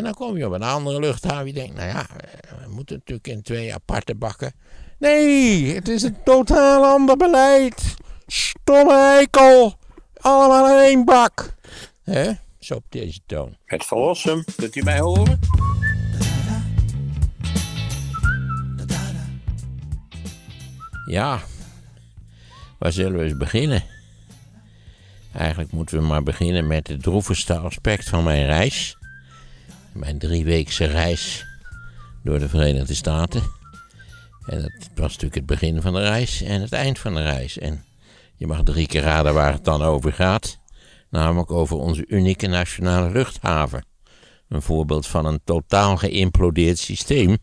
En dan kom je op een andere luchthaven. Je denkt, nou ja, we moeten natuurlijk in twee aparte bakken. Nee, het is een totaal ander beleid. Stomme eikel. Allemaal in één bak. Hè? Zo op deze toon. Het verlossen, kunt u mij horen? Ja, waar zullen we eens beginnen? Eigenlijk moeten we maar beginnen met het droevigste aspect van mijn reis. Mijn drieweekse reis door de Verenigde Staten. En dat was natuurlijk het begin van de reis en het eind van de reis. En je mag drie keer raden waar het dan over gaat. Namelijk over onze unieke nationale luchthaven. Een voorbeeld van een totaal geïmplodeerd systeem.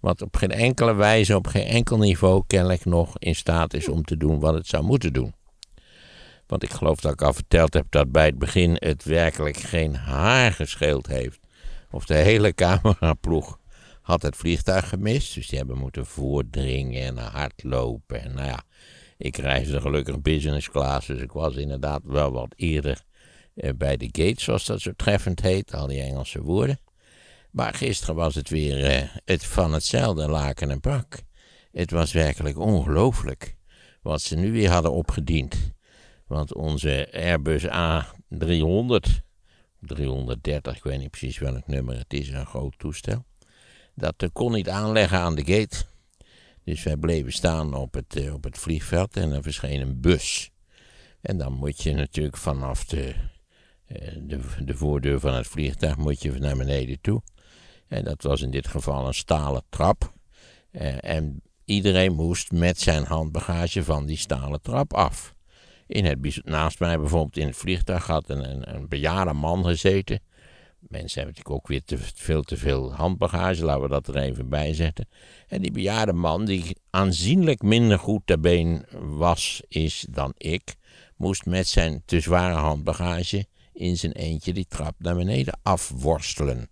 Wat op geen enkele wijze, op geen enkel niveau kennelijk nog in staat is om te doen wat het zou moeten doen. Want ik geloof dat ik al verteld heb dat bij het begin het werkelijk geen haar gescheeld heeft of de hele cameraploeg had het vliegtuig gemist. Dus die hebben moeten voordringen en hardlopen. En nou ja, ik reisde gelukkig business class, dus ik was inderdaad wel wat eerder eh, bij de gates, zoals dat zo treffend heet, al die Engelse woorden. Maar gisteren was het weer eh, het van hetzelfde laken en pak. Het was werkelijk ongelooflijk wat ze nu weer hadden opgediend. Want onze Airbus A300 330, ik weet niet precies welk nummer het is, een groot toestel. Dat eh, kon niet aanleggen aan de gate. Dus wij bleven staan op het, eh, op het vliegveld en er verscheen een bus. En dan moet je natuurlijk vanaf de, eh, de, de voordeur van het vliegtuig moet je naar beneden toe. En dat was in dit geval een stalen trap. en iedereen moest met zijn handbagage van die stalen trap af in het, naast mij bijvoorbeeld in het vliegtuig had een, een, een bejaarde man gezeten. Mensen hebben natuurlijk ook weer te, veel te veel handbagage, laten we dat er even bij zetten. En die bejaarde man, die aanzienlijk minder goed ter been was, is dan ik, moest met zijn te zware handbagage in zijn eentje die trap naar beneden afworstelen.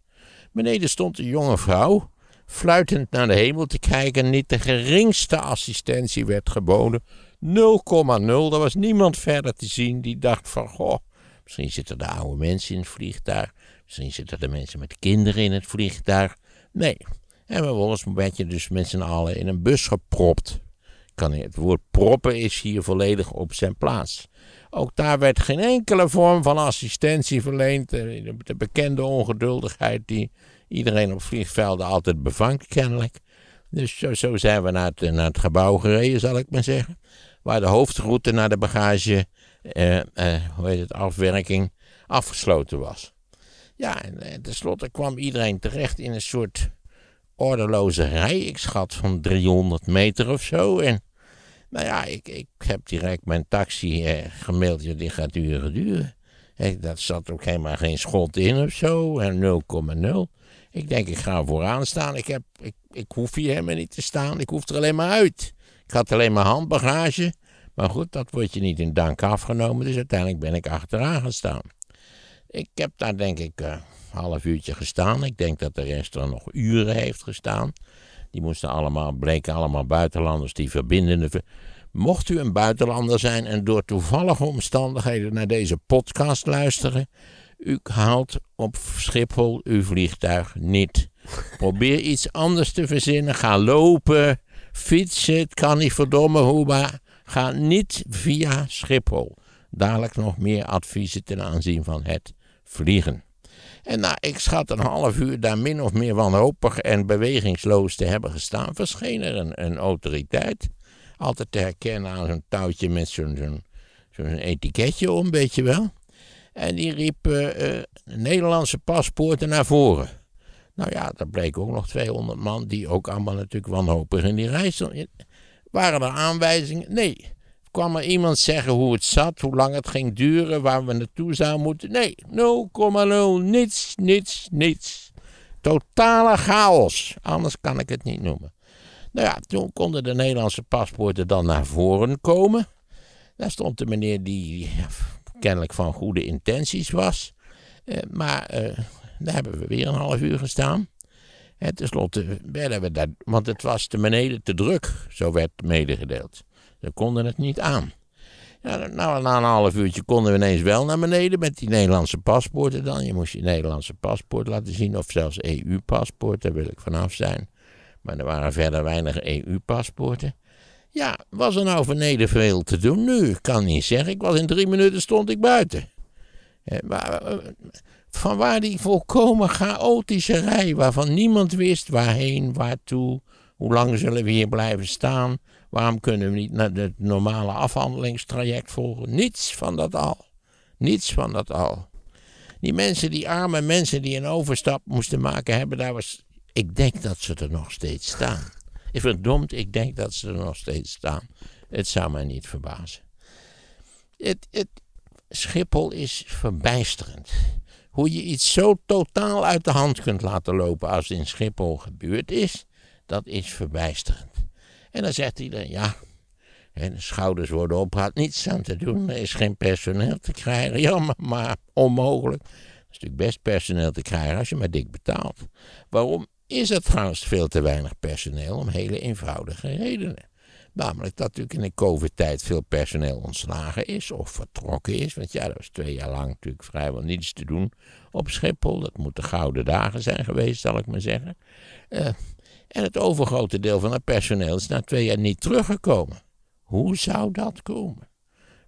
Beneden stond een jonge vrouw, fluitend naar de hemel te kijken. Niet de geringste assistentie werd geboden 0,0. Er was niemand verder te zien die dacht van, goh, misschien zitten de oude mensen in het vliegtuig. Misschien zitten de mensen met kinderen in het vliegtuig. Nee. En we worden een beetje dus met z'n allen in een bus gepropt. Kan, het woord proppen is hier volledig op zijn plaats. Ook daar werd geen enkele vorm van assistentie verleend. De, eh, de bekende ongeduldigheid die iedereen op vliegvelden altijd bevangt, kennelijk. Dus zo, zijn we het, naar het gebouw gereden, zal ik maar zeggen waar de hoofdroute naar de bagage, eh, eh, hoe heet het, afwerking afgesloten was. Ja, en eh, tenslotte kwam iedereen terecht in een soort ordeloze rij. Ik schat van 300 meter of zo. En nou ja, ik, ik heb direct mijn taxi eh, gemeld, gaat uren duren. Ik, dat zat ook helemaal geen schot in of zo. En 0,0. Ik denk, ik ga vooraan staan. Ik, heb, ik, ik hoef hier helemaal niet te staan. Ik hoef er alleen maar uit. Ik had alleen maar handbagage. Maar goed, dat wordt je niet in dank afgenomen. Dus uiteindelijk ben ik achteraan gestaan. Ik heb daar denk ik eh, een half uurtje gestaan. Ik denk dat de rest er nog uren heeft gestaan. Die moesten allemaal, bleken allemaal buitenlanders die verbindende. Mocht u een buitenlander zijn en door toevallige omstandigheden naar deze podcast luisteren, u haalt op Schiphol uw vliegtuig niet. Probeer iets anders te verzinnen. Ga lopen. Fietsen, het kan niet verdomme hoe, maar ga niet via Schiphol. Dadelijk nog meer adviezen ten aanzien van het vliegen. En nou, ik schat een half uur daar min of meer wanhopig en bewegingsloos te hebben gestaan, verscheen er een, autoriteit. Altijd te herkennen aan zo'n touwtje met zo'n etiketje om, weet je wel. En die riep eh, eh, Nederlandse paspoorten naar voren. Nou ja, daar bleken ook nog 200 man die ook allemaal natuurlijk wanhopig in die rij stonden. Waren er aanwijzingen? Nee. Kwam er iemand zeggen hoe het zat, hoe lang het ging duren, waar we naartoe zouden moeten? Nee, 0,0, niets, niets, niets. Totale chaos, anders kan ik het niet noemen. Nou ja, toen konden de Nederlandse paspoorten dan naar voren komen. Daar stond de meneer die kennelijk van goede intenties was. Eh, maar eh, daar hebben we weer een half uur gestaan. En tenslotte werden we daar, want het was te beneden te druk, zo werd medegedeeld. Ze konden het niet aan. Ja, nou, na een half uurtje konden we ineens wel naar beneden met die Nederlandse paspoorten dan. Je moest je Nederlandse paspoort laten zien, of zelfs EU-paspoort, daar wil ik vanaf zijn. Maar er waren verder weinig EU-paspoorten. Ja, was er nou beneden veel te doen? Nu, kan niet zeggen. Ik was in drie minuten stond ik buiten. Eh, maar, van waar die volkomen chaotische rij, waarvan niemand wist waarheen, waartoe, hoe lang zullen we hier blijven staan, waarom kunnen we niet naar het normale afhandelingstraject volgen. Niets van dat al. Niets van dat al. Die mensen, die arme mensen die een overstap moesten maken hebben, daar was. Ik denk dat ze er nog steeds staan. Ik verdomd, ik denk dat ze er nog steeds staan. Het zou mij niet verbazen. Het, het, Schiphol is verbijsterend hoe je iets zo totaal uit de hand kunt laten lopen als in Schiphol gebeurd is, dat is verbijsterend. En dan zegt hij dan, ja, de schouders worden opgehaald, niets aan te doen, er is geen personeel te krijgen, jammer, maar onmogelijk. Het is natuurlijk best personeel te krijgen als je maar dik betaalt. Waarom is er trouwens veel te weinig personeel? Om hele eenvoudige redenen. Namelijk dat natuurlijk in de COVID-tijd veel personeel ontslagen is of vertrokken is. Want ja, dat was twee jaar lang natuurlijk vrijwel niets te doen op Schiphol. Dat moeten gouden dagen zijn geweest, zal ik maar zeggen. Eh, en het overgrote deel van het personeel is na twee jaar niet teruggekomen. Hoe zou dat komen?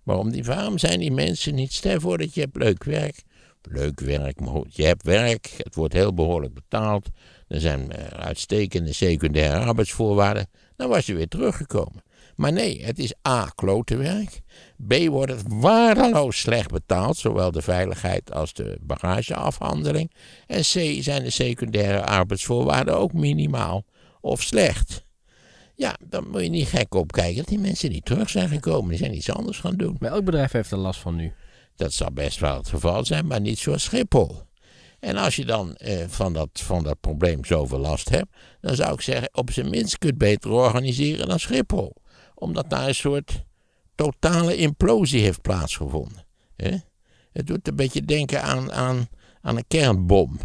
Waarom, die, waarom zijn die mensen niet voor dat je hebt leuk werk? Leuk werk, maar goed, je hebt werk, het wordt heel behoorlijk betaald. Er zijn eh, uitstekende secundaire arbeidsvoorwaarden. Dan was je weer teruggekomen. Maar nee, het is A. klotenwerk. B. wordt het waardeloos slecht betaald, zowel de veiligheid als de bagageafhandeling. En C. zijn de secundaire arbeidsvoorwaarden ook minimaal of slecht. Ja, dan moet je niet gek opkijken dat die mensen niet terug zijn gekomen. Die zijn iets anders gaan doen. Maar elk bedrijf heeft er last van nu. Dat zal best wel het geval zijn, maar niet zoals Schiphol. En als je dan eh, van, dat, van dat probleem zoveel last hebt, dan zou ik zeggen, op zijn minst kun je het beter organiseren dan Schiphol. Omdat daar een soort totale implosie heeft plaatsgevonden. Het doet een beetje denken aan, aan, aan een kernbom.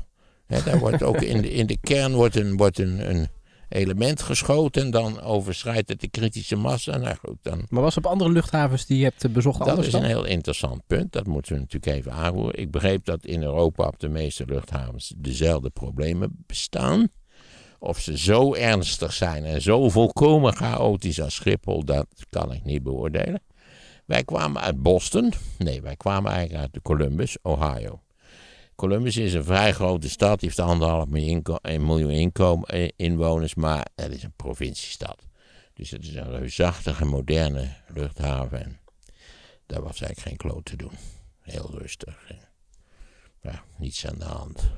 daar wordt ook in de, in de kern wordt een, wordt een, een element geschoten, dan overschrijdt het de kritische massa. Nou dan... Maar was op andere luchthavens die je hebt eh, bezocht dat anders is dan? een heel interessant punt, dat moeten we natuurlijk even aanroeren. Ik begreep dat in Europa op de meeste luchthavens dezelfde problemen bestaan. Of ze zo ernstig zijn en zo volkomen chaotisch als Schiphol, dat kan ik niet beoordelen. Wij kwamen uit Boston. Nee, wij kwamen eigenlijk uit Columbus, Ohio. Columbus is een vrij grote stad, heeft anderhalf miljoen eh, inwoners, maar het is een provinciestad. Dus het is een reusachtige, moderne luchthaven. daar was eigenlijk geen kloot te doen. Heel rustig. niets aan de hand.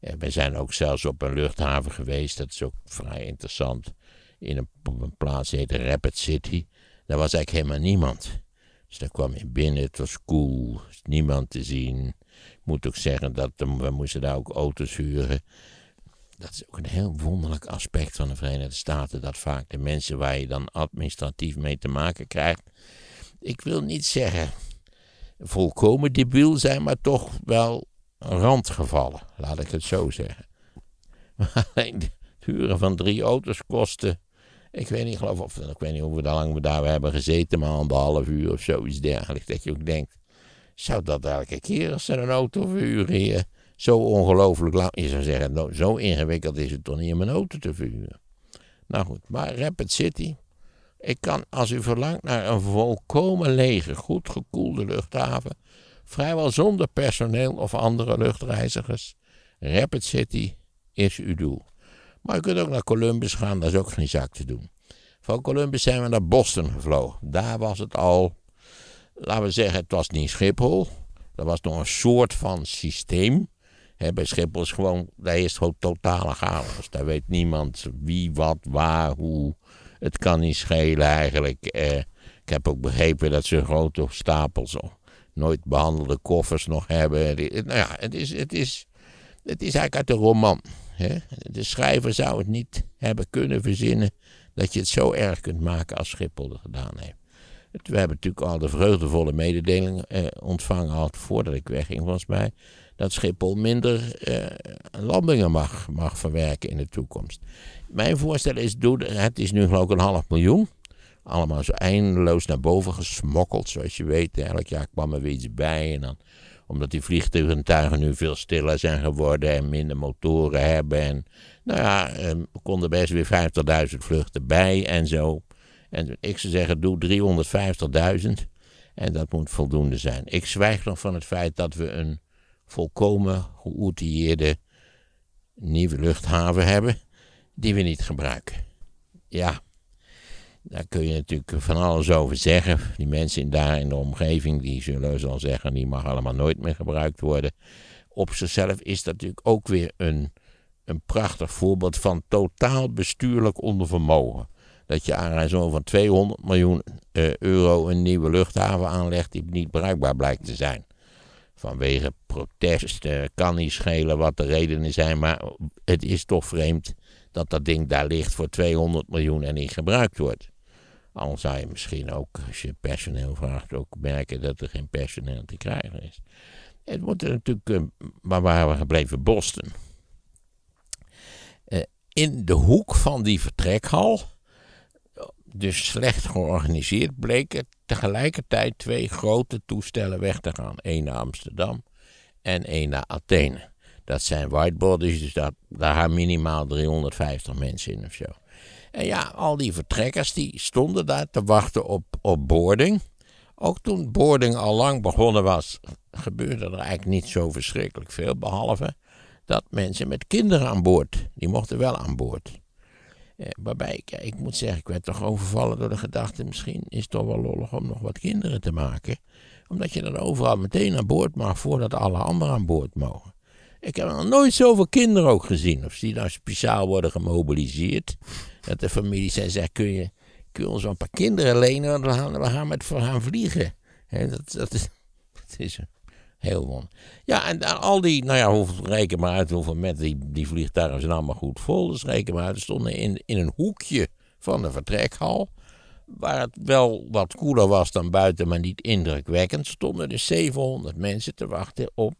En we zijn ook zelfs op een luchthaven geweest, dat is ook vrij interessant. In een, op een plaats die heette Rapid City. Daar was eigenlijk helemaal niemand. Dus daar kwam je binnen, het was cool, niemand te zien moet ook zeggen dat eh, we moesten daar ook auto's huren. Dat is ook een heel wonderlijk aspect van de Verenigde Staten. Dat vaak de mensen waar je dan administratief mee te maken krijgt. Ik wil niet zeggen volkomen debiel zijn, maar toch wel randgevallen. Laat ik het zo zeggen. Maar het huren van drie auto's kostte. Ik weet niet, geloof of, ik weet niet hoe lang we daar hebben gezeten, maar anderhalf uur of zoiets dergelijks. Dat je ook denkt, zou dat elke keer als ze een auto verhuren zo ongelooflijk lang. Je zou zeggen, nou, zo ingewikkeld is het toch niet om een auto te vuren. Nou goed, maar Rapid City. Ik kan, als u verlangt naar een volkomen lege, goed gekoelde luchthaven, vrijwel zonder personeel of andere luchtreizigers, Rapid City is uw doel. Maar u kunt ook naar Columbus gaan, dat is ook geen zaak te doen. Van Columbus zijn we naar Boston gevlogen. Daar was het al laten we zeggen, het was niet Schiphol. Dat was nog een soort van systeem. bij Schiphol is gewoon, daar is gewoon totale chaos. Daar weet niemand wie, wat, waar, hoe. Het kan niet schelen eigenlijk. Eh, ik heb ook begrepen dat ze grote stapels nooit behandelde koffers nog hebben. Nou ja, het is, het is, het is eigenlijk uit een roman. De schrijver zou het niet hebben kunnen verzinnen dat je het zo erg kunt maken als Schiphol gedaan heeft we hebben natuurlijk al de vreugdevolle mededeling eh, ontvangen, al voordat ik wegging volgens mij, dat Schiphol minder eh, landingen mag, mag verwerken in de toekomst. Mijn voorstel is, doe, het is nu geloof ik een half miljoen. Allemaal zo eindeloos naar boven gesmokkeld, zoals je weet. Elk jaar kwam er weer iets bij en dan omdat die vliegtuigen nu veel stiller zijn geworden en minder motoren hebben. En, nou ja, er eh, konden best weer 50.000 vluchten bij en zo. En ik zou zeggen, doe 350.000. En dat moet voldoende zijn. Ik zwijg nog van het feit dat we een volkomen geoutilleerde nieuwe luchthaven hebben, die we niet gebruiken. Ja, daar kun je natuurlijk van alles over zeggen. Die mensen daar in de omgeving, die zullen zo zeggen, die mag allemaal nooit meer gebruikt worden. Op zichzelf is dat natuurlijk ook weer een, een prachtig voorbeeld van totaal bestuurlijk ondervermogen dat je aan een van 200 miljoen eh, euro een nieuwe luchthaven aanlegt die niet bruikbaar blijkt te zijn. Vanwege protesten kan niet schelen wat de redenen zijn, maar het is toch vreemd dat dat ding daar ligt voor 200 miljoen en niet gebruikt wordt. Al zou je misschien ook, als je personeel vraagt, ook merken dat er geen personeel te krijgen is. Het wordt er natuurlijk, eh, maar waar we gebleven, Boston. Eh, in de hoek van die vertrekhal dus slecht georganiseerd, bleken tegelijkertijd twee grote toestellen weg te gaan. Eén naar Amsterdam en één naar Athene. Dat zijn whitebodies, dus dat, daar gaan minimaal 350 mensen in of zo. En ja, al die vertrekkers die stonden daar te wachten op, op boarding. Ook toen boarding al lang begonnen was, gebeurde er eigenlijk niet zo verschrikkelijk veel. Behalve dat mensen met kinderen aan boord, die mochten wel aan boord. Eh, waarbij ik, ik moet zeggen, ik werd toch overvallen door de gedachte: misschien is het toch wel lollig om nog wat kinderen te maken. Omdat je dan overal meteen aan boord mag voordat alle anderen aan boord mogen. Ik heb nog nooit zoveel kinderen ook gezien. Of die nou speciaal worden gemobiliseerd. Dat de familie zei: zeg, kun, je, kun ons wel een paar kinderen lenen? Want we gaan, we gaan met voor gaan vliegen. dat, dat is. Dat is Heel Ja, en al die, nou ja, hoeveel, reken maar uit hoeveel mensen, die, die vliegtuigen zijn allemaal goed vol. Dus reken maar uit, stonden in, in een hoekje van de vertrekhal. Waar het wel wat koeler was dan buiten, maar niet indrukwekkend, stonden er 700 mensen te wachten op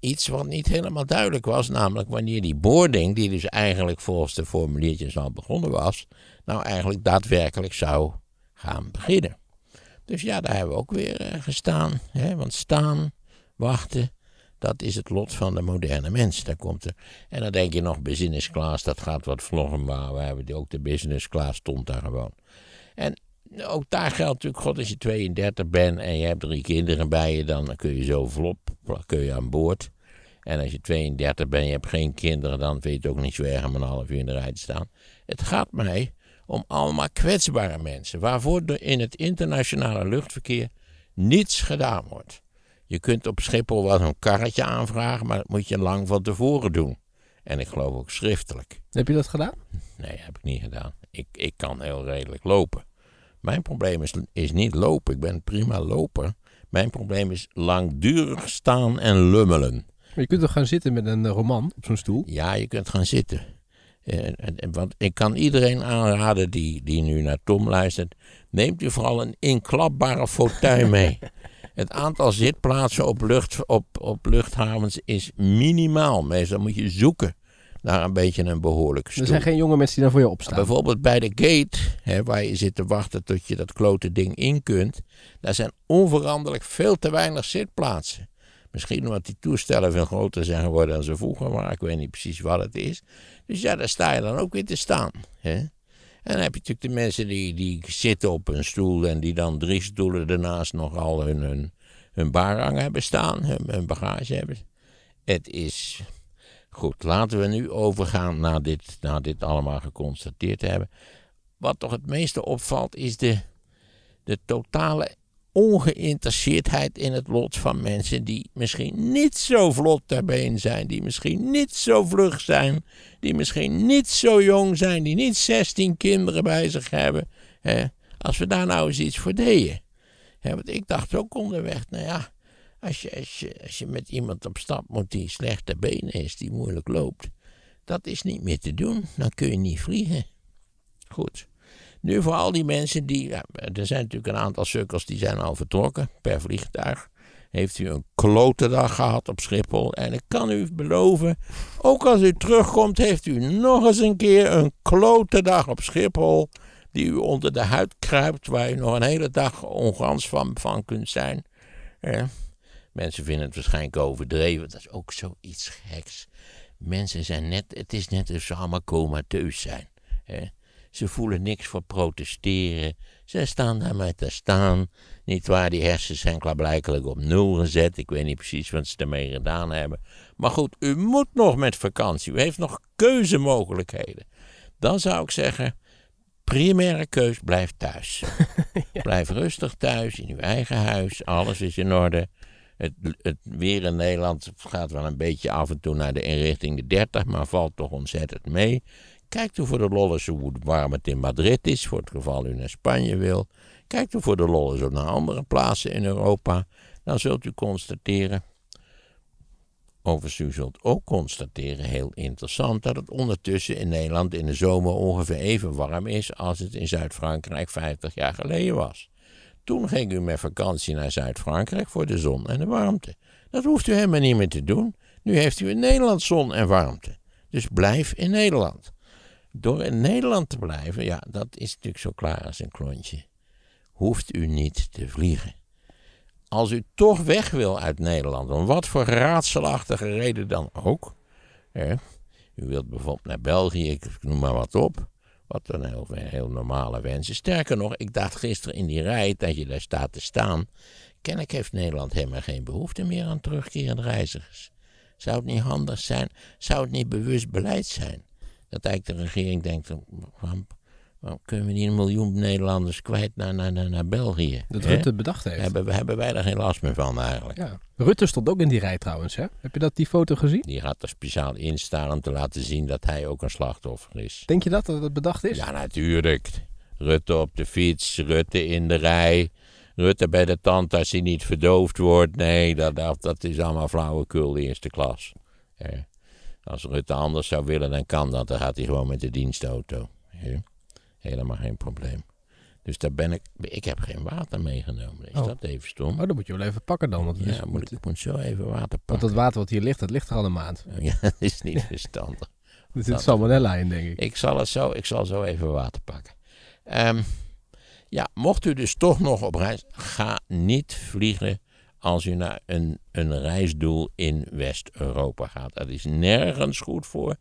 iets wat niet helemaal duidelijk was. Namelijk wanneer die boarding, die dus eigenlijk volgens de formuliertjes al begonnen was, nou eigenlijk daadwerkelijk zou gaan beginnen. Dus ja, daar hebben we ook weer eh, gestaan. Hè? Want staan, wachten, dat is het lot van de moderne mens. Daar komt er. En dan denk je nog, business class, dat gaat wat vloggen, maar we hebben ook de business class, stond daar gewoon. En ook daar geldt natuurlijk, god, als je 32 bent en je hebt drie kinderen bij je, dan kun je zo vlop, kun je aan boord. En als je 32 bent en je hebt geen kinderen, dan weet je het ook niet zo erg om een half uur in de rij te staan. Het gaat mij om allemaal kwetsbare mensen, waarvoor in het internationale luchtverkeer niets gedaan wordt. Je kunt op Schiphol wel een karretje aanvragen, maar dat moet je lang van tevoren doen. En ik geloof ook schriftelijk. Heb je dat gedaan? Nee, heb ik niet gedaan. Ik, ik kan heel redelijk lopen. Mijn probleem is, is niet lopen. Ik ben prima loper. Mijn probleem is langdurig staan en lummelen. je kunt toch gaan zitten met een eh, roman op zo'n stoel? Ja, je kunt gaan zitten want ik kan iedereen aanraden die, die nu naar Tom luistert. Neemt u vooral een inklapbare fauteuil mee. Het aantal zitplaatsen op, lucht, op, op luchthavens is minimaal. Meestal moet je zoeken naar een beetje een behoorlijke stoel. Er zijn geen jonge mensen die daar voor je nou, opstaan. bijvoorbeeld bij de gate, hè, waar je zit te wachten tot je dat klote ding in kunt. Daar zijn onveranderlijk veel te weinig zitplaatsen. Misschien omdat die toestellen veel groter zijn geworden dan ze vroeger waren. Ik weet niet precies wat het is. Dus ja, daar sta je dan ook weer te staan. Hè? En dan heb je natuurlijk de mensen die, die zitten op een stoel en die dan drie stoelen daarnaast nogal hun, hun, hun barang hebben staan, hun, hun bagage hebben. Het is. Goed, laten we nu overgaan naar dit, na dit allemaal geconstateerd te hebben. Wat toch het meeste opvalt is de, de totale ongeïnteresseerdheid in het lot van mensen die misschien niet zo vlot ter been zijn, die misschien niet zo vlug zijn, die misschien niet zo jong zijn, die niet 16 kinderen bij zich hebben. als we daar nou eens iets voor deden. Hè, want ik dacht ook onderweg, nou ja, als je, als, je, als je met iemand op stap moet die slecht ter benen is, die moeilijk loopt, dat is niet meer te doen. Dan kun je niet vliegen. Goed. Nu voor al die mensen die, er zijn natuurlijk een aantal cirkels die zijn al vertrokken per vliegtuig. Heeft u een klote dag gehad op Schiphol. En ik kan u beloven, ook als u terugkomt, heeft u nog eens een keer een klote dag op Schiphol. Die u onder de huid kruipt, waar u nog een hele dag ongans van, van kunt zijn. Mensen vinden het waarschijnlijk overdreven. Dat is ook zoiets geks. Mensen zijn net, het is net alsof ze allemaal comateus zijn. Hè. Ze voelen niks voor protesteren. Ze staan daar maar te staan. Niet waar, die hersens zijn klaarblijkelijk op nul gezet. Ik weet niet precies wat ze ermee gedaan hebben. Maar goed, u moet nog met vakantie. U heeft nog keuzemogelijkheden. Dan zou ik zeggen, primaire keus, blijf thuis. Blijf rustig thuis, in uw eigen huis. Alles is in orde. Het, het, weer in Nederland gaat wel een beetje af en toe naar de inrichting de 30, maar valt toch ontzettend mee. Kijkt u voor de lol eens hoe warm het in Madrid is, voor het geval u naar Spanje wil. Kijkt u voor de lol eens op naar andere plaatsen in Europa. Dan zult u constateren, overigens u zult ook constateren, heel interessant, dat het ondertussen in Nederland in de zomer ongeveer even warm is als het in Zuid-Frankrijk 50 jaar geleden was. Toen ging u met vakantie naar Zuid-Frankrijk voor de zon en de warmte. Dat hoeft u helemaal niet meer te doen. Nu heeft u in Nederland zon en warmte. Dus blijf in Nederland. Door in Nederland te blijven, ja, dat is natuurlijk zo klaar als een klontje. Hoeft u niet te vliegen. Als u toch weg wil uit Nederland, om wat voor raadselachtige reden dan ook. Hè, u wilt bijvoorbeeld naar België, ik noem maar wat op. Wat een heel, heel normale wens Sterker nog, ik dacht gisteren in die rij dat je daar staat te staan. Kennelijk heeft Nederland helemaal geen behoefte meer aan terugkerende reizigers. Zou het niet handig zijn? Zou het niet bewust beleid zijn? Dat eigenlijk de regering denkt, waarom, waarom kunnen we niet een miljoen Nederlanders kwijt naar, naar, naar België? Dat Rutte bedacht heeft. Hebben, hebben wij daar geen last meer van eigenlijk. Ja. Rutte stond ook in die rij trouwens, hè? Heb je dat, die foto gezien? Die gaat er speciaal in staan om te laten zien dat hij ook een slachtoffer is. Denk je dat dat het bedacht is? Ja, natuurlijk. Rutte op de fiets, Rutte in de rij. Rutte bij de tand als hij niet verdoofd wordt. Nee, dat, dat, dat is allemaal flauwekul de eerste klas. Ja. Als Rutte anders zou willen, dan kan dat. Dan gaat hij gewoon met de dienstauto. Helemaal geen probleem. Dus daar ben ik. Ik heb geen water meegenomen. Is oh. dat even stom? Oh, dan moet je wel even pakken dan. Want ja, moet, ik moet zo even water pakken. Want dat water wat hier ligt, dat ligt er al een maand. Oh, ja, dat is niet verstandig. er zit salmonella in, denk ik. Ik zal, het zo, ik zal zo even water pakken. Ehm, ja, mocht u dus toch nog op reis, ga niet vliegen als u naar een, een reisdoel in West-Europa gaat. Dat is nergens goed voor.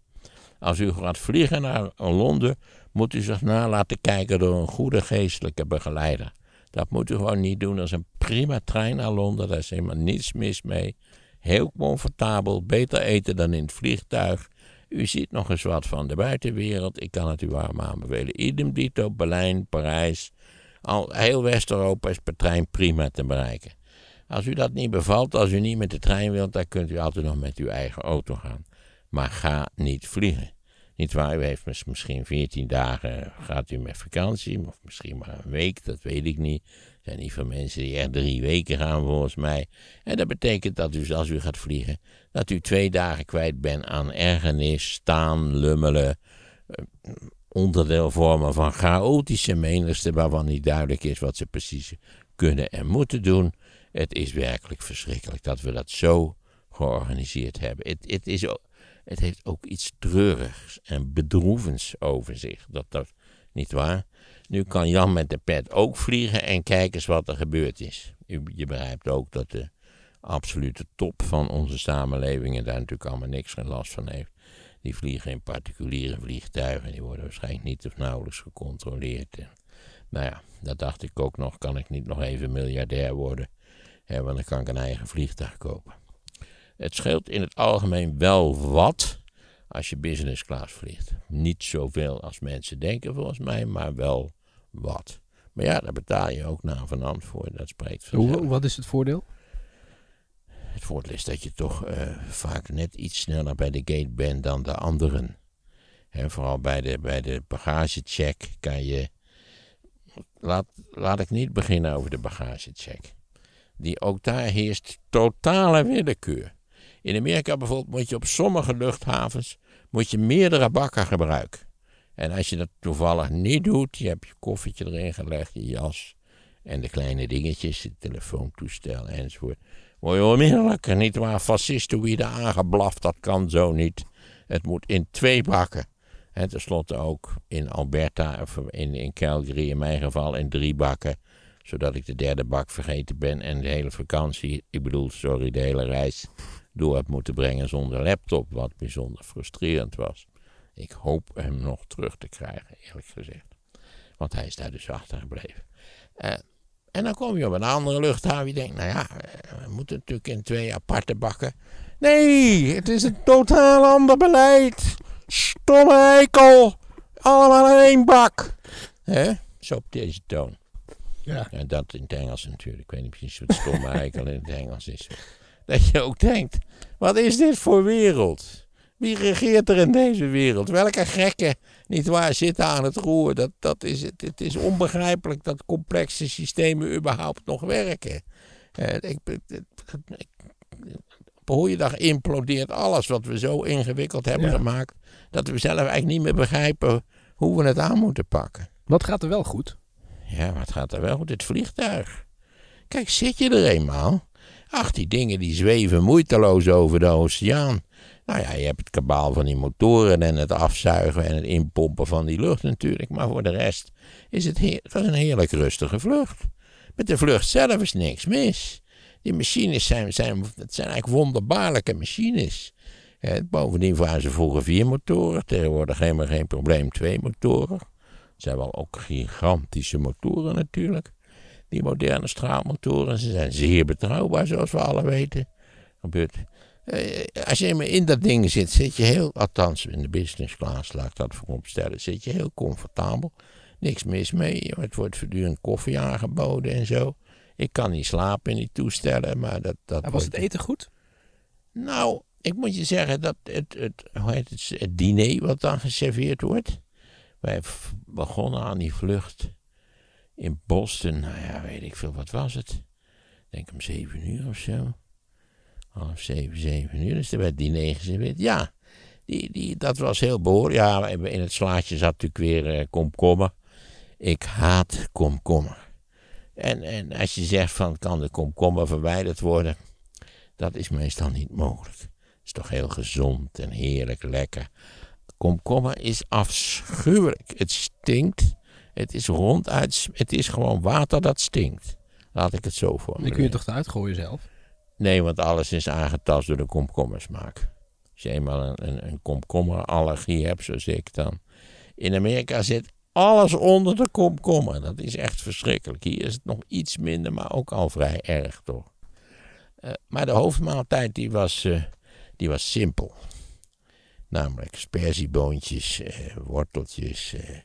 Als u gaat vliegen naar Londen, moet u zich na laten kijken door een goede geestelijke begeleider. Dat moet u gewoon niet doen. Dat is een prima trein naar Londen, daar is helemaal niets mis mee. Heel comfortabel, beter eten dan in het vliegtuig. U ziet nog eens wat van de buitenwereld. Ik kan het u warm aanbevelen. Idem dito, Berlijn, Parijs. Al heel West-Europa is per trein prima te bereiken. Als u dat niet bevalt, als u niet met de trein wilt, dan kunt u altijd nog met uw eigen auto gaan. Maar ga niet vliegen. Niet waar, u heeft misschien 14 dagen, gaat u met vakantie, of misschien maar een week, dat weet ik niet. Er zijn niet veel mensen die echt drie weken gaan, volgens mij. En dat betekent dat u, als u gaat vliegen, dat u twee dagen kwijt bent aan ergernis, staan, lummelen, eh, onderdeel vormen van chaotische menigte waarvan niet duidelijk is wat ze precies kunnen en moeten doen. Het is werkelijk verschrikkelijk dat we dat zo georganiseerd hebben. Het, het, is, het heeft ook iets treurigs en bedroevends over zich. Dat, dat, niet waar? Nu kan Jan met de pet ook vliegen en kijk eens wat er gebeurd is. je begrijpt ook dat de absolute top van onze samenlevingen daar natuurlijk allemaal niks geen last van heeft. Die vliegen in particuliere vliegtuigen, die worden waarschijnlijk niet of nauwelijks gecontroleerd. nou ja, dat dacht ik ook nog, kan ik niet nog even miljardair worden hebben, want dan kan ik een eigen vliegtuig kopen. Het scheelt in het algemeen wel wat als je business class vliegt. Niet zoveel als mensen denken volgens mij, maar wel wat. Maar ja, daar betaal je ook na van voor. Dat spreekt vanzelf. Wat is het voordeel? Het voordeel is dat je toch eh, vaak net iets sneller bij de gate bent dan de anderen. vooral bij de, bij de bagagecheck kan je. Laat, laat ik niet beginnen over de bagagecheck die ook daar heerst totale willekeur. In Amerika bijvoorbeeld moet je op sommige luchthavens moet je meerdere bakken gebruiken. En als je dat toevallig niet doet, je hebt je koffietje erin gelegd, je jas en de kleine dingetjes, het telefoontoestel enzovoort. Word je onmiddellijk, wie fascistoïde aangeblaft, dat kan zo niet. Het moet in twee bakken. En tenslotte ook in Alberta, of in, in Calgary in mijn geval, in drie bakken zodat ik de derde bak vergeten ben en de hele vakantie, ik bedoel, sorry, de hele reis door heb moeten brengen zonder laptop. Wat bijzonder frustrerend was. Ik hoop hem nog terug te krijgen, eerlijk gezegd. Want hij is daar dus achter gebleven. Eh, en dan kom je op een andere luchthaven. Je denkt, nou ja, eh, we moeten natuurlijk in twee aparte bakken. Nee, het is een totaal ander beleid. Stomme eikel. Allemaal in één bak. Hè? Zo op deze toon. Ja. En dat in het Engels natuurlijk. Ik weet niet precies wat stomme eikel in het Engels is. Dat je ook denkt, wat is dit voor wereld? Wie regeert er in deze wereld? Welke gekken, nietwaar, zitten aan het roer? Dat, dat is, het, het is onbegrijpelijk dat complexe systemen überhaupt nog werken. Eh, ik, ik, op een goede implodeert alles wat we zo ingewikkeld hebben gemaakt. Dat we zelf eigenlijk niet meer begrijpen hoe we het aan moeten pakken. Wat gaat er wel goed? Ja, wat gaat er wel met het vliegtuig? Kijk, zit je er eenmaal? Ach, die dingen die zweven moeiteloos over de oceaan. Nou ja, je hebt het kabaal van die motoren en het afzuigen en het inpompen van die lucht natuurlijk. Maar voor de rest is het, een heerlijk rustige vlucht. Met de vlucht zelf is niks mis. Die machines zijn, zijn, zijn eigenlijk wonderbaarlijke machines. Eh, bovendien waren ze vroeger vier motoren, tegenwoordig helemaal geen probleem twee motoren zijn wel ook gigantische motoren natuurlijk. Die moderne straalmotoren, ze zijn zeer betrouwbaar zoals we alle weten. Gebeurt. Eh, als je in dat ding zit, zit je heel, althans in de business class, laat ik dat voorop stellen, zit je heel comfortabel. Niks mis mee, het wordt voortdurend koffie aangeboden en zo. Ik kan niet slapen in die toestellen, maar dat... dat was het eten goed? Nou, ik moet je zeggen dat het, het, hoe heet het, het diner wat dan geserveerd wordt, wij begonnen aan die vlucht in Boston. Nou ja, weet ik veel, wat was het? Ik denk om zeven uur of zo. Half zeven, zeven uur. Dus er werd die negen gezegd. Ja, die, die, dat was heel behoorlijk. Ja, in het slaatje zat natuurlijk weer eh, komkommer. Ik haat komkommer. En, en als je zegt van kan de komkommer verwijderd worden, dat is meestal niet mogelijk. Het is toch heel gezond en heerlijk lekker. Komkommer is afschuwelijk. Het stinkt. Het is ronduit. Het is gewoon water dat stinkt. Laat ik het zo voor. Dan kun je toch eruit gooien zelf? Nee, want alles is aangetast door de komkommersmaak. Als je eenmaal een, een, een komkommerallergie hebt, zoals ik dan. In Amerika zit alles onder de komkommer. Dat is echt verschrikkelijk. Hier is het nog iets minder, maar ook al vrij erg toch. Eh, maar de hoofdmaaltijd die was, uh, die was simpel. Namelijk sperzieboontjes, eh, worteltjes, eh,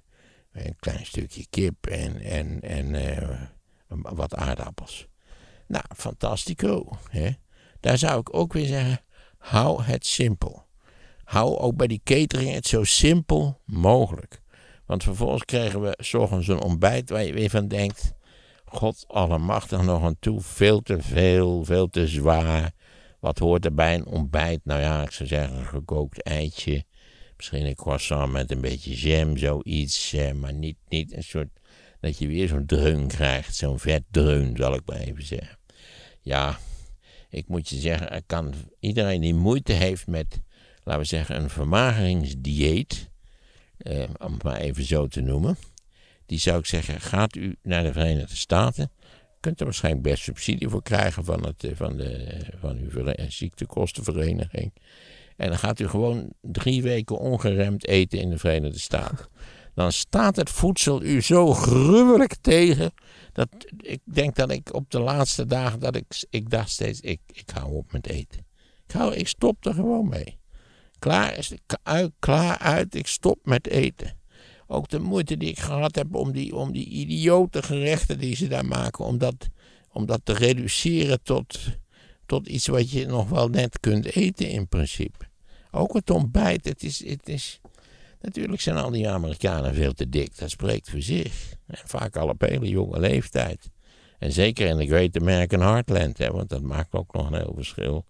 een klein stukje kip en, en, en eh, wat aardappels. Nou, fantastico. Daar zou ik ook weer zeggen, hou het simpel. Hou ook bij die catering het zo simpel mogelijk. Want vervolgens krijgen we s een ontbijt waar je weer van denkt... God allemachtig nog aan toe, veel te veel, veel te zwaar. Wat hoort er bij een ontbijt? Nou ja, ik zou zeggen een gekookt eitje. Misschien een croissant met een beetje jam, zoiets. Eh, maar niet, niet een soort. dat je weer zo'n dreun krijgt. Zo'n vet dreun, zal ik maar even zeggen. Ja, ik moet je zeggen, kan, iedereen die moeite heeft met. laten we zeggen, een vermageringsdieet. Eh, om het maar even zo te noemen. Die zou ik zeggen: gaat u naar de Verenigde Staten kunt er waarschijnlijk best subsidie voor krijgen van, het, eh, van, de, van uw eh, ziektekostenvereniging. En dan gaat u gewoon drie weken ongeremd eten in de Verenigde Staten. Dan staat het voedsel u zo gruwelijk tegen. Dat ik denk dat ik op de laatste dagen dat ik, ik dacht steeds, ik, ik hou op met eten. Ik, hou, ik stop er gewoon mee. Klaar is klaar uit, ik stop met eten ook de moeite die ik gehad heb om die, om die idiote gerechten die ze daar maken, om dat, om dat te reduceren tot, tot iets wat je nog wel net kunt eten in principe. Ook het ontbijt, het is, het is, natuurlijk zijn al die Amerikanen veel te dik, dat spreekt voor zich. En vaak al op hele jonge leeftijd. En zeker in de Great American Heartland, hè, want dat maakt ook nog een heel verschil.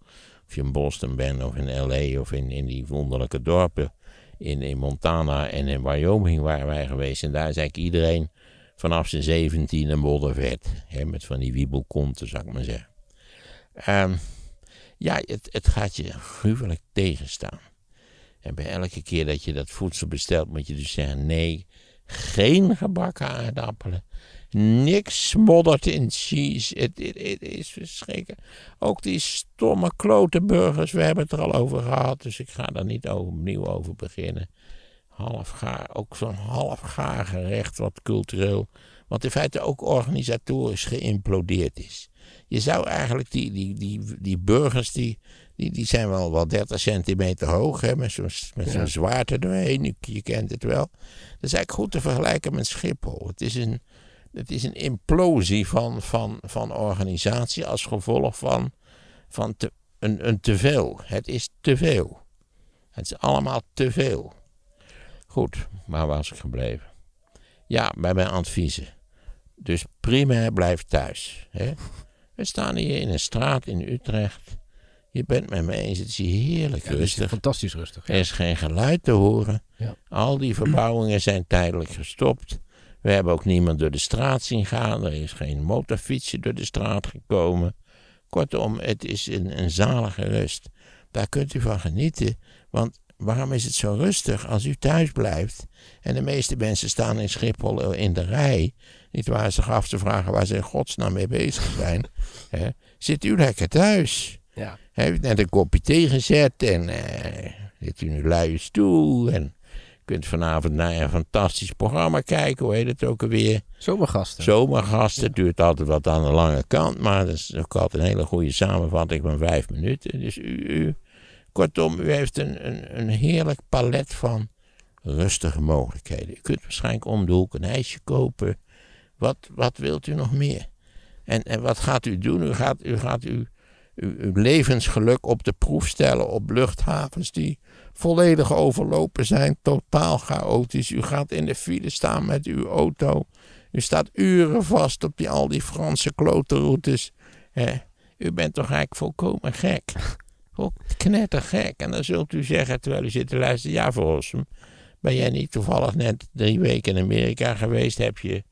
Of je in Boston bent, of in L.A., of in, in die wonderlijke dorpen in, in Montana en in Wyoming waren wij geweest. En daar is eigenlijk iedereen vanaf zijn 17 een moddervet. Hè, met van die wiebelkonten, zou ik maar zeggen. Ehm, ja, het, het gaat je gruwelijk tegenstaan. En bij elke keer dat je dat voedsel bestelt, moet je dus zeggen: nee, geen gebakken aardappelen Niks moddert in cheese. Het, het, is verschrikkelijk. Ook die stomme klote burgers, we hebben het er al over gehad, dus ik ga daar niet opnieuw over beginnen. gaar, ook zo'n gaar gerecht wat cultureel, wat in feite ook organisatorisch geïmplodeerd is. Je zou eigenlijk die, die, die, die burgers, die, die, die zijn wel, wel 30 centimeter hoog, hè, met zo'n met zo'n doorheen, je kent het wel. Dat is eigenlijk goed te vergelijken met Schiphol. Het is een het is een implosie van, van, van organisatie als gevolg van, van te, een, een teveel. Het is te veel. Het is allemaal te veel. Goed, waar was ik gebleven? Ja, bij mijn adviezen. Dus primair blijf thuis. Hè? We staan hier in een straat in Utrecht. Je bent met me eens, het is heerlijk rustig. fantastisch rustig. Er is geen geluid te horen. Ja. Al die verbouwingen zijn tijdelijk gestopt. We hebben ook niemand door de straat zien gaan. Er is geen motorfietsje door de straat gekomen. Kortom, het is een, een zalige rust. Daar kunt u van genieten. Want waarom is het zo rustig als u thuis blijft? En de meeste mensen staan in Schiphol in de rij. Niet waar zich af te vragen waar ze in godsnaam mee bezig zijn. Zit u lekker thuis? Ja. Heeft net een kopje thee gezet en eh, zit u nu luie stoel en kunt vanavond naar een fantastisch programma kijken. Hoe heet het ook alweer? Zomergasten. Zomergasten. duurt altijd wat aan de lange kant. Maar dat is ook altijd een hele goede samenvatting van vijf minuten. Dus u, u kortom, u heeft een, een, een heerlijk palet van rustige mogelijkheden. U kunt waarschijnlijk om de hoek een ijsje kopen. Wat, wat wilt u nog meer? En, en wat gaat u doen? U gaat, u gaat uw, uw levensgeluk op de proef stellen op luchthavens die volledig overlopen zijn, totaal chaotisch. U gaat in de file staan met uw auto. U staat uren vast op die, al die Franse klotenroutes. Eh, u bent toch eigenlijk volkomen gek. Knettergek. En dan zult u zeggen, terwijl u zit te luisteren, ja Verhossum, ben jij niet toevallig net drie weken in Amerika geweest? Heb je, ik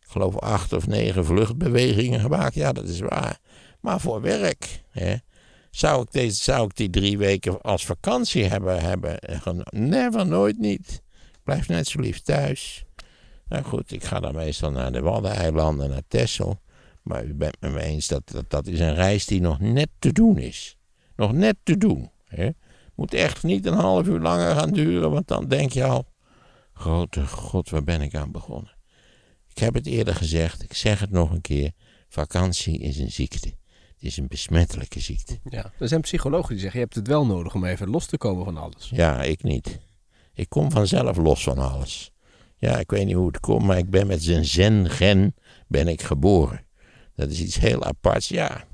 geloof, acht of negen vluchtbewegingen gemaakt? Ja, dat is waar. Maar voor werk. Hè? Zou ik, deze, zou ik die drie weken als vakantie hebben? hebben Never, nooit niet. Ik blijf net zo lief thuis. Nou goed, ik ga dan meestal naar de Waddeneilanden, naar Texel. Maar u bent met me eens dat, dat dat is een reis die nog net te doen is. Nog net te doen. Hè? Moet echt niet een half uur langer gaan duren, want dan denk je al: Grote God, waar ben ik aan begonnen? Ik heb het eerder gezegd, ik zeg het nog een keer: vakantie is een ziekte. Het is een besmettelijke ziekte. Ja, er zijn psychologen die zeggen, je hebt het wel nodig om even los te komen van alles. Ja, ik niet. Ik kom vanzelf los van alles. Ja, ik weet niet hoe het komt, maar ik ben met zijn zen-gen ben ik geboren. Dat is iets heel aparts, ja.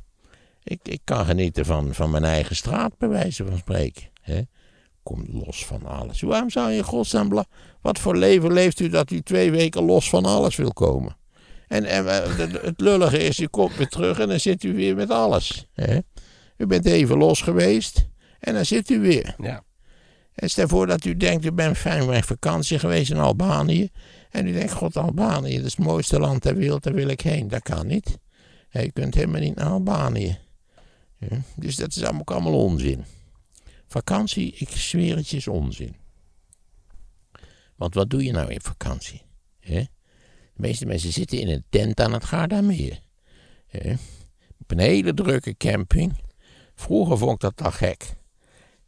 Ik, ik kan genieten van, van mijn eigen straat, bij wijze van spreken. Hè? Komt los van alles. Waarom zou je godsnaam... Wat voor leven leeft u dat u twee weken los van alles wil komen? En, en eh, het lullige is, u komt weer terug en dan zit u weer met alles. U bent even los geweest en dan zit u weer. Ja. En stel voor dat u denkt, u bent fijn bij vakantie geweest in Albanië. En u denkt, god Albanië, dat is het mooiste land ter wereld, daar wil ik heen. Dat kan niet. Je kunt helemaal niet naar Albanië. Dus dat is ook allemaal onzin. Vakantie, ik zweer het je, is onzin. Want wat doe je nou in vakantie? Hè? meeste mensen zitten in een tent aan het Gardameer. op een hele drukke camping. Vroeger vond ik dat al gek.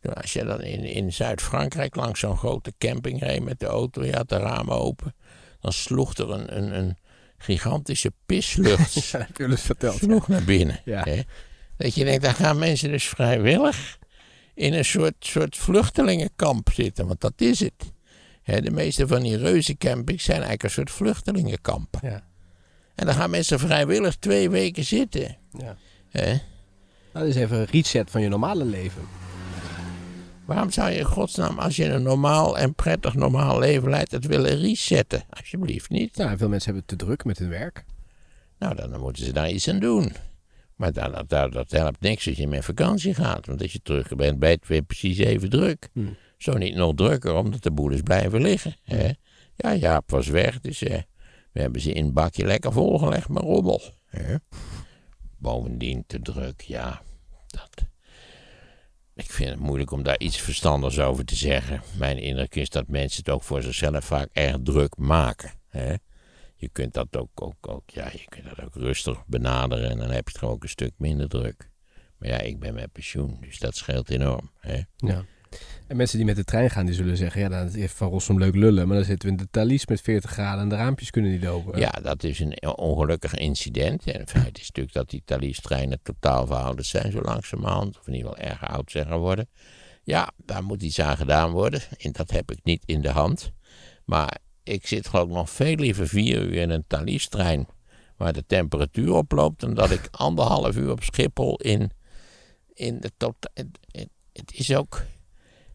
Nou, als je dan in, in Zuid-Frankrijk langs zo'n grote camping reed met de auto, je had de ramen open, dan sloeg er een, een, een gigantische pislucht. ja, dat verteld. Sloeg naar binnen. Dat je denkt, daar gaan mensen dus vrijwillig in een soort, soort vluchtelingenkamp zitten, want dat is het de meeste van die reuzencampings zijn eigenlijk een soort vluchtelingenkampen. Ja. En daar gaan mensen vrijwillig twee weken zitten. Ja. Dat is even een reset van je normale leven. Waarom zou je in godsnaam, als je een normaal en prettig normaal leven leidt, het willen resetten? Alsjeblieft niet. Nou, veel mensen hebben het te druk met hun werk. Nou, dan, moeten ze daar iets aan doen. Maar dat, dat, dat helpt niks als je met vakantie gaat. Want als je terug bent, ben het weer precies even druk. Hmm. Zo niet nog drukker, omdat de boel is blijven liggen. Hè? Ja, Jaap was weg, dus eh, we hebben ze in een bakje lekker volgelegd met rommel. Hè? Bovendien te druk, ja. Dat. Ik vind het moeilijk om daar iets verstandigs over te zeggen. Mijn indruk is dat mensen het ook voor zichzelf vaak erg druk maken. Hè? Je kunt dat ook, ook, ook, ja, je kunt dat ook rustig benaderen en dan heb je het ook een stuk minder druk. Maar ja, ik ben met pensioen, dus dat scheelt enorm. Hè? Ja. En mensen die met de trein gaan, die zullen zeggen... ja, dat heeft Van Rossum leuk lullen... maar dan zitten we in de Thalys met 40 graden... en de raampjes kunnen niet open. Ja, dat is een ongelukkig incident. En het feit is natuurlijk dat die Thalys-treinen totaal verouderd zijn... zo langzamerhand, of in ieder geval erg oud zijn geworden. Ja, daar moet iets aan gedaan worden. En dat heb ik niet in de hand. Maar ik zit geloof ik nog veel liever vier uur in een Thalys-trein... waar de temperatuur oploopt... dan dat ik anderhalf uur op Schiphol in... in de totaal... Het is ook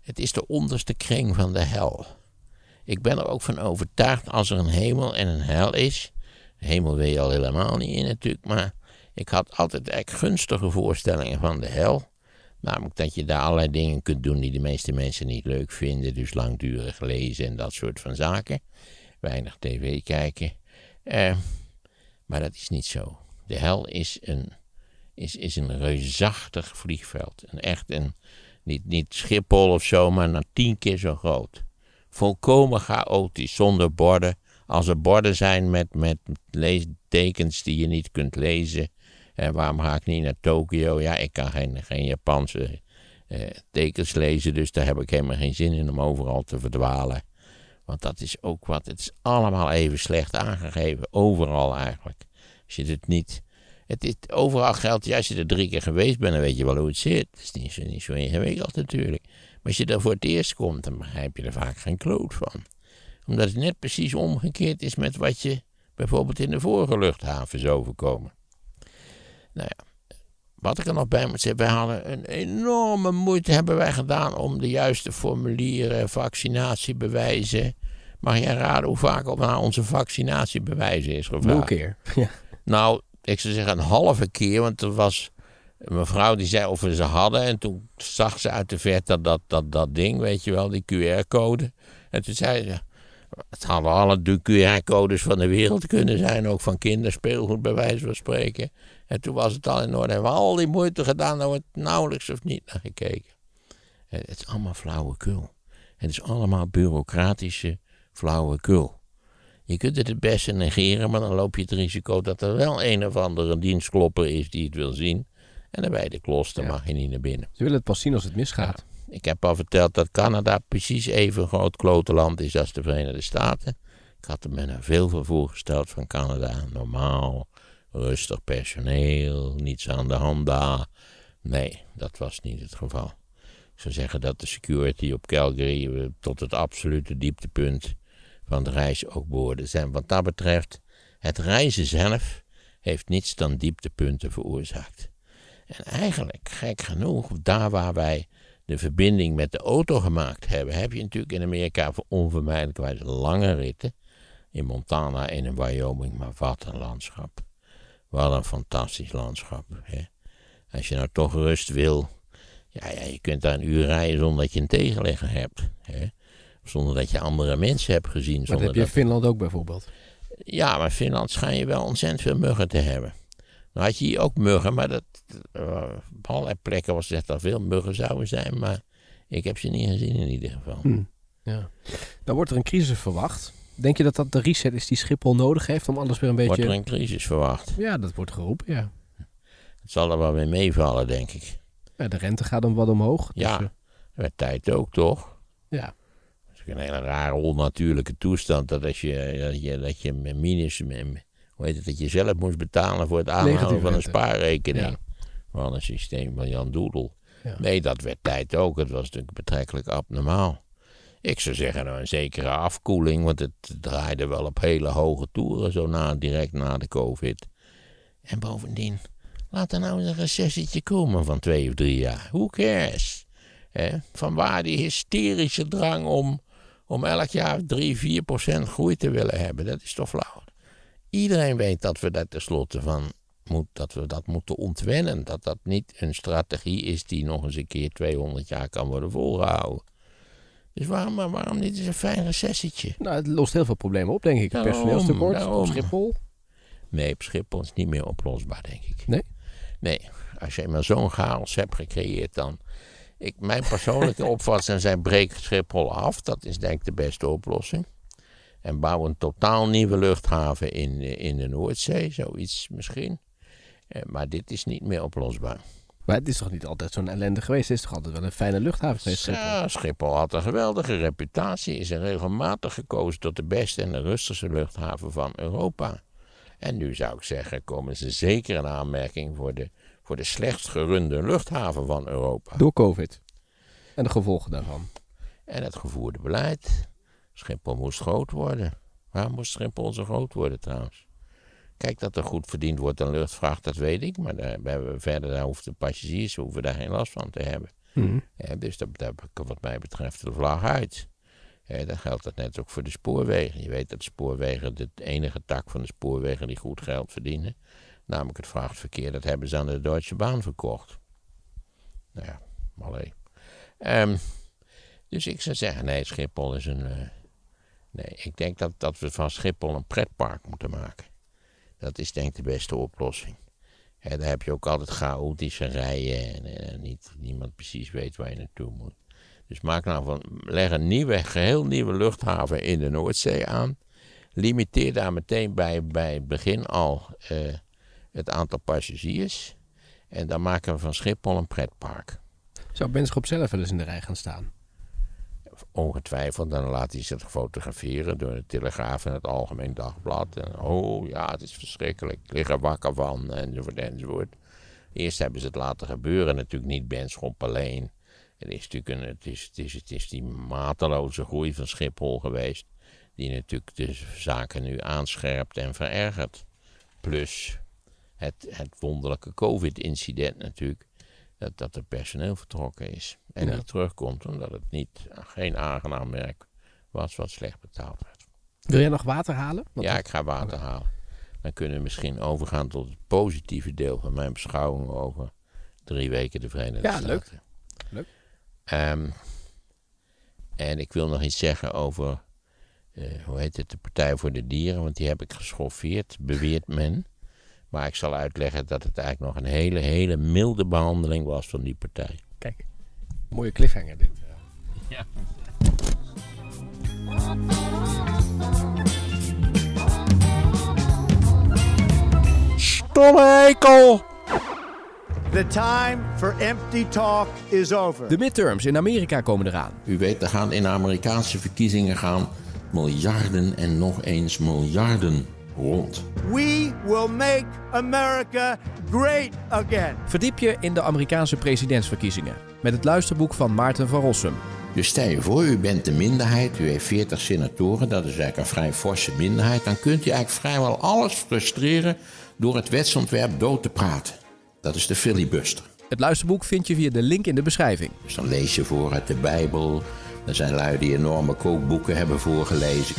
het is de onderste kring van de hel. Ik ben er ook van overtuigd als er een hemel en een hel is. hemel weet je al helemaal niet in natuurlijk, maar ik had altijd echt gunstige voorstellingen van de hel. Namelijk dat je daar allerlei dingen kunt doen die de meeste mensen niet leuk vinden. Dus langdurig lezen en dat soort van zaken. Weinig tv kijken. Eh, maar dat is niet zo. De hel is een, is, is een reusachtig vliegveld. Een echt een niet, niet Schiphol of zo, maar naar nou, tien keer zo groot. Volkomen chaotisch, zonder borden. Als er borden zijn met, met leestekens die je niet kunt lezen. en waarom ga ik niet naar Tokio? Ja, ik kan geen, geen Japanse eh, tekens lezen, dus daar heb ik helemaal geen zin in om overal te verdwalen. Want dat is ook wat. Het is allemaal even slecht aangegeven, overal eigenlijk. Als je het niet het is, overal geldt, ja, als je er drie keer geweest bent, dan weet je wel hoe het zit. Het is niet zo, ingewikkeld natuurlijk. Maar als je er voor het eerst komt, dan begrijp je er vaak geen kloot van. Omdat het net precies omgekeerd is met wat je bijvoorbeeld in de vorige luchthaven is overkomen. Nou ja, wat ik er nog bij moet zeggen, wij hadden een enorme moeite hebben wij gedaan om de juiste formulieren, vaccinatiebewijzen. Mag jij raden hoe vaak op naar onze vaccinatiebewijzen is gevraagd? Hoeveel keer? Ja. Nou, ik zou zeggen een halve keer, want er was een mevrouw die zei of we ze hadden. En toen zag ze uit de verte dat, dat, dat ding, weet je wel, die QR-code. En toen zei ze, het hadden alle QR-codes van de wereld kunnen zijn, ook van kinderspeelgoed bij wijze van spreken. En toen was het al in orde. Hebben we al die moeite gedaan, daar nou, wordt nauwelijks of niet naar gekeken. Het is allemaal flauwekul. Het is allemaal bureaucratische flauwekul. Je kunt het het beste negeren, maar dan loop je het risico dat er wel een of andere dienstklopper is die het wil zien. En dan bij de kloster mag je niet naar binnen. Ze willen het pas zien als het misgaat. Ik heb al verteld dat Canada precies even groot klotenland is als de Verenigde Staten. Ik had er me naar veel voor voorgesteld van Canada. Normaal, rustig personeel, niets aan de hand daar. Nee, dat was niet het geval. Ik zou zeggen dat de security op Calgary eh, tot het absolute dieptepunt van de reis ook behoorden zijn. Wat dat betreft, het reizen zelf heeft niets dan dieptepunten veroorzaakt. En eigenlijk, gek genoeg, daar waar wij de verbinding met de auto gemaakt hebben, heb je natuurlijk in Amerika voor onvermijdelijk lange ritten. In Montana en in Wyoming, maar wat een landschap. Wat een fantastisch landschap. Hè? Als je nou toch rust wil, ja, ja, je kunt daar een uur rijden zonder dat je een tegenlegger hebt. Hè? Zonder dat je andere mensen hebt gezien. dat heb je in Finland ook bijvoorbeeld. Ja, maar in Finland schijn je wel ontzettend veel muggen te hebben. Dan nou had je hier ook muggen, maar dat, eh, op allerlei plekken was dat er veel muggen zouden zijn. Maar ik heb ze niet gezien in ieder geval. Hmm. Ja. Dan wordt er een crisis verwacht. Denk je dat dat de reset is die Schiphol nodig heeft om alles weer een beetje... Wordt er een crisis verwacht? Ja, dat wordt geroepen, ja. Het zal er wel weer meevallen, denk ik. Ja, de rente gaat dan wat omhoog. Dus ja, met eh, tijd ook, toch? Ja een hele rare onnatuurlijke toestand. Dat als je, dat je, dat je minus, hoe heet het, dat je zelf moest betalen voor het aanhouden van een spaarrekening. Ja. Van een systeem van Jan Doedel. Nee, dat werd tijd ook. Het was natuurlijk betrekkelijk abnormaal. Ik zou zeggen nou, een zekere afkoeling, want het draaide wel op hele hoge toeren zo na, direct na de covid. En bovendien, laat er nou een recessietje komen van twee of drie jaar. Who cares? Van waar die hysterische drang om om elk jaar 3, 4 groei te willen hebben. Dat is toch flauw? Iedereen weet dat we daar tenslotte van moet, dat we dat moeten ontwennen. Dat dat niet een strategie is die nog eens een keer 200 jaar kan worden volgehouden. Dus waarom, waarom niet eens een fijn recessietje? Nou, het lost heel veel problemen op, denk ik. Daarom, Personeelstekort op Schiphol. Nee, op Schiphol is niet meer oplosbaar, denk ik. Nee? Nee, als je maar zo'n chaos hebt gecreëerd, dan ik, mijn persoonlijke opvatting zijn breek Schiphol af. Dat is denk ik de beste oplossing. En bouw een totaal nieuwe luchthaven in, in de Noordzee, zoiets misschien. Eh, maar dit is niet meer oplosbaar. Maar het is toch niet altijd zo'n ellende geweest? Het is toch altijd wel een fijne luchthaven geweest? Schiphol? Ja, Schiphol had een geweldige reputatie. Is regelmatig gekozen tot de beste en de rustigste luchthaven van Europa. En nu zou ik zeggen, komen ze zeker in aanmerking voor de voor de slechtst gerunde luchthaven van Europa. Door COVID. En de gevolgen daarvan. En het gevoerde beleid. Schiphol moest groot worden. Waarom moest Schiphol zo groot worden trouwens? Kijk, dat er goed verdiend wordt aan luchtvracht, dat weet ik. Maar daar, we verder daar hoeven de passagiers hoeven daar geen last van te hebben. Mm. Ja, dus dat, dat, wat mij betreft de vlag uit. Dat dan geldt dat net ook voor de spoorwegen. Je weet dat spoorwegen de enige tak van de spoorwegen die goed geld verdienen. Namelijk het vrachtverkeer, dat hebben ze aan de Deutsche Bahn verkocht. Nou ja, alleen. Ehm, dus ik zou zeggen, nee, Schiphol is een... Eh, nee, ik denk dat, dat we van Schiphol een pretpark moeten maken. Dat is denk ik de beste oplossing. He, daar heb je ook altijd chaotische rijen en, en, niet, niemand precies weet waar je naartoe moet. Dus maak nou van, leg een nieuwe, geheel nieuwe luchthaven in de Noordzee aan. Limiteer daar meteen bij, bij het begin al eh, het aantal passagiers. En dan maken we van Schiphol een pretpark. Zou Benschop zelf wel eens in de rij gaan staan? Ongetwijfeld. Dan laat hij zich fotograferen door de Telegraaf en het Algemeen Dagblad. En oh ja, het is verschrikkelijk. Ik lig er wakker van, enzovoort, enzovoort. Eerst hebben ze het laten gebeuren, natuurlijk niet Benschop alleen. Het is natuurlijk een, het is, het is, het is die mateloze groei van Schiphol geweest. Die natuurlijk de zaken nu aanscherpt en verergert. Plus het, het wonderlijke COVID-incident natuurlijk. Dat, dat er personeel vertrokken is en ja. terugkomt, omdat het niet, geen aangenaam werk was wat slecht betaald werd. Wil jij nog water halen? ja, ik ga water halen. Dan kunnen we misschien overgaan tot het positieve deel van mijn beschouwing over drie weken de Verenigde ja, Staten. leuk. leuk. Ehm, en ik wil nog iets zeggen over, eh, hoe heet het, de Partij voor de Dieren, want die heb ik geschoffeerd, beweert men. Maar ik zal uitleggen dat het eigenlijk nog een hele, hele milde behandeling was van die partij. Kijk, mooie cliffhanger dit. Ja. Stomme hekel! The time for empty talk is over. De midterms in Amerika komen eraan. U weet, er gaan in de Amerikaanse verkiezingen gaan miljarden en nog eens miljarden rond. We will make America great again. Verdiep je in de Amerikaanse presidentsverkiezingen met het luisterboek van Maarten van Rossum. Dus stel je voor, u bent de minderheid, u heeft 40 senatoren, dat is eigenlijk een vrij forse minderheid. Dan kunt u eigenlijk vrijwel alles frustreren door het wetsontwerp dood te praten. Dat is de filibuster. Het luisterboek vind je via de link in de beschrijving. Dus dan lees je voor uit de Bijbel. Er zijn lui die enorme kookboeken hebben voorgelezen.